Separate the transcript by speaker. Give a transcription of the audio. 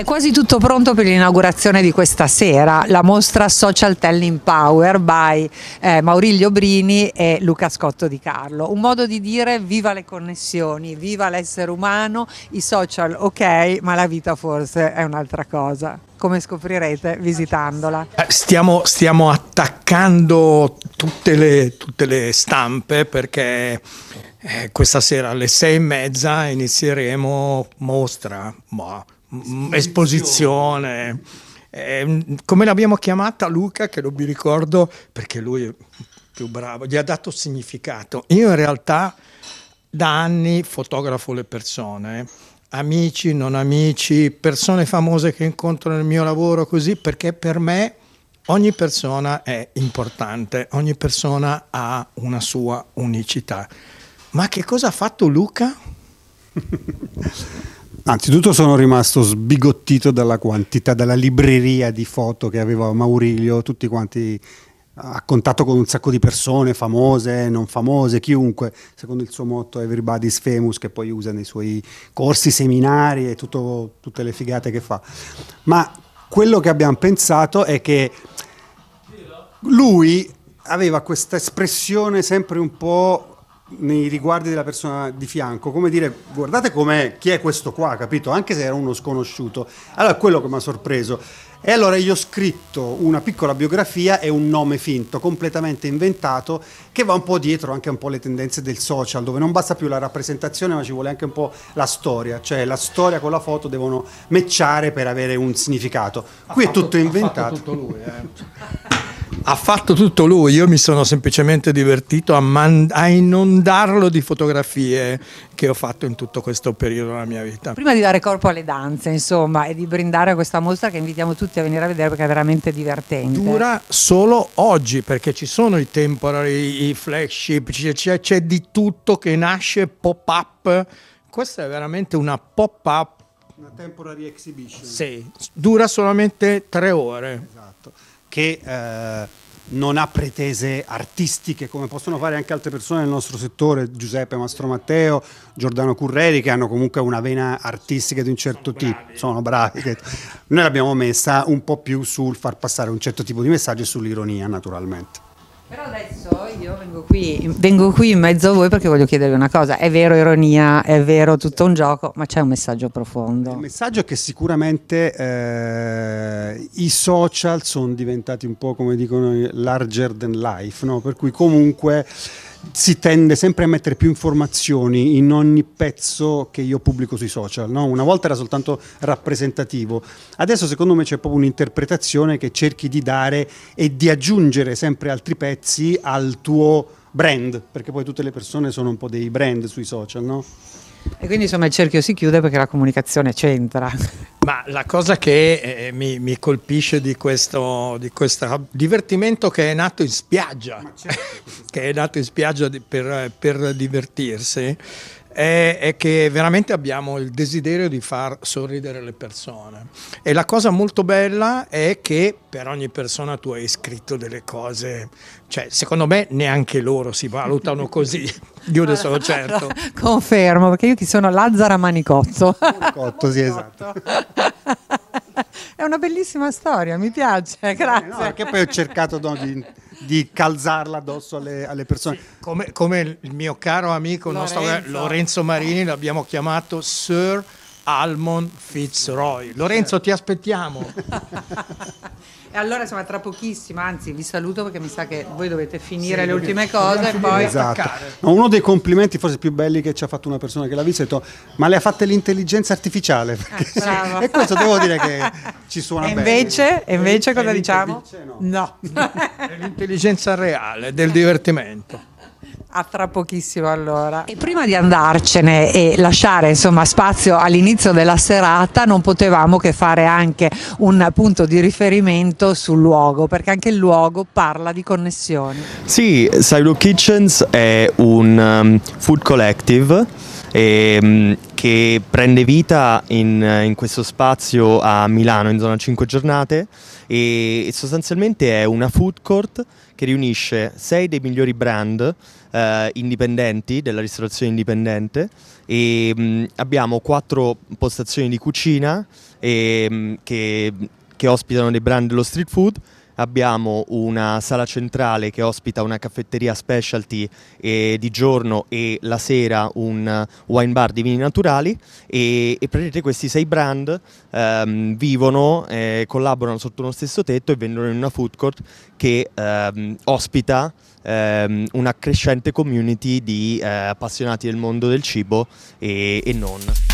Speaker 1: È quasi tutto pronto per l'inaugurazione di questa sera, la mostra Social Telling Power by eh, Maurilio Brini e Luca Scotto di Carlo. Un modo di dire viva le connessioni, viva l'essere umano, i social ok, ma la vita forse è un'altra cosa come scoprirete visitandola.
Speaker 2: Eh, stiamo, stiamo attaccando tutte le, tutte le, stampe perché eh, questa sera alle sei e mezza inizieremo mostra. Boh esposizione. Eh, come l'abbiamo chiamata Luca, che non mi ricordo perché lui è più bravo, gli ha dato significato. Io in realtà da anni fotografo le persone, eh. amici, non amici, persone famose che incontro nel mio lavoro, così perché per me ogni persona è importante, ogni persona ha una sua unicità. Ma che cosa ha fatto Luca?
Speaker 3: Anzitutto sono rimasto sbigottito dalla quantità, dalla libreria di foto che aveva Maurilio, tutti quanti a contatto con un sacco di persone, famose, non famose, chiunque, secondo il suo motto Everybody's Famous che poi usa nei suoi corsi, seminari e tutto, tutte le figate che fa. Ma quello che abbiamo pensato è che lui aveva questa espressione sempre un po' nei riguardi della persona di fianco, come dire guardate com'è, chi è questo qua, capito? Anche se era uno sconosciuto. Allora quello che mi ha sorpreso. E allora io ho scritto una piccola biografia e un nome finto, completamente inventato, che va un po' dietro anche un po' le tendenze del social, dove non basta più la rappresentazione, ma ci vuole anche un po' la storia, cioè la storia con la foto devono matchare per avere un significato. Qui ha è tutto inventato. Ha fatto tutto lui, eh.
Speaker 2: ha fatto tutto lui, io mi sono semplicemente divertito a, a, inondarlo di fotografie che ho fatto in tutto questo periodo della mia vita. Prima
Speaker 1: di dare corpo alle danze, insomma, e di brindare a questa mostra che invitiamo tutti a venire a vedere perché è veramente divertente. Dura
Speaker 2: solo oggi perché ci sono i temporary, i flagship, c'è di tutto che nasce pop-up. Questa è veramente una pop-up
Speaker 3: una temporary exhibition. Sì,
Speaker 2: dura solamente tre ore. Esatto che eh, non ha pretese artistiche
Speaker 3: come possono fare anche altre persone nel nostro settore, Giuseppe Mastro Matteo, Giordano Curreri, che hanno comunque una vena artistica di un certo sono tipo, bravi. sono bravi. Noi l'abbiamo messa un po' più sul far passare un certo tipo di messaggio e sull'ironia naturalmente.
Speaker 1: Però adesso io vengo qui, vengo qui, in mezzo a voi perché voglio chiedervi una cosa. È vero ironia, è vero tutto un gioco, ma c'è un messaggio profondo. Il
Speaker 3: messaggio è che sicuramente eh, i social sono diventati un po' come dicono larger than life, no? per cui comunque si tende sempre a mettere più informazioni in ogni pezzo che io pubblico sui social. No? Una volta era soltanto rappresentativo, adesso secondo me c'è proprio un'interpretazione che cerchi di dare e di aggiungere sempre altri pezzi al tuo brand, perché poi tutte le persone sono un po' dei brand sui social, no?
Speaker 1: E quindi insomma il cerchio si chiude perché la comunicazione c'entra.
Speaker 2: Ma la cosa che eh, mi, mi, colpisce di questo, di questo, divertimento che è nato in spiaggia, certo. che è nato in spiaggia di, per, per divertirsi, è, è, che veramente abbiamo il desiderio di far sorridere le persone. E la cosa molto bella è che per ogni persona tu hai scritto delle cose, cioè secondo me neanche loro si valutano così, io ne sono certo.
Speaker 1: Confermo, perché io ti sono Lazzara Manicotto. Manicotto, sì, esatto. È una bellissima storia, mi piace, eh, grazie. No, perché poi ho cercato no, di di calzarla addosso alle,
Speaker 2: alle persone. Sì, come, come, il mio caro amico Lorenzo, nostro, eh, Lorenzo Marini, l'abbiamo chiamato Sir Almon Fitzroy. Lorenzo, ti aspettiamo.
Speaker 1: e allora insomma tra pochissimo, anzi vi saluto perché mi sa che voi dovete finire sì, le ultime cose e poi esatto. No,
Speaker 3: uno dei complimenti forse più belli che ci ha fatto una persona che l'ha visto è detto ma le ha fatte l'intelligenza artificiale
Speaker 1: eh, e questo devo dire che ci suona e invece, bene. E invece cosa diciamo? No. no.
Speaker 2: È l'intelligenza
Speaker 1: reale del
Speaker 2: divertimento.
Speaker 1: A tra pochissimo allora. E prima di andarcene e lasciare insomma, spazio all'inizio della serata non potevamo che fare anche un punto di riferimento sul luogo perché anche il luogo parla di connessioni.
Speaker 4: Sì, Cyro Kitchens è un um, food collective e um, che prende vita in, in, questo spazio a Milano in zona 5 giornate e, e sostanzialmente è una food court che riunisce sei dei migliori brand eh, indipendenti della ristorazione indipendente e mh, mm, abbiamo quattro postazioni di cucina e, mh, mm, che, che ospitano dei brand dello street food abbiamo una sala centrale che ospita una caffetteria specialty eh, di giorno e la sera un wine bar di vini naturali e, e praticamente questi sei brand ehm, vivono, eh, collaborano sotto uno stesso tetto e vendono in una food court che ehm, ospita ehm, una crescente community di eh, appassionati del mondo del cibo e, e non.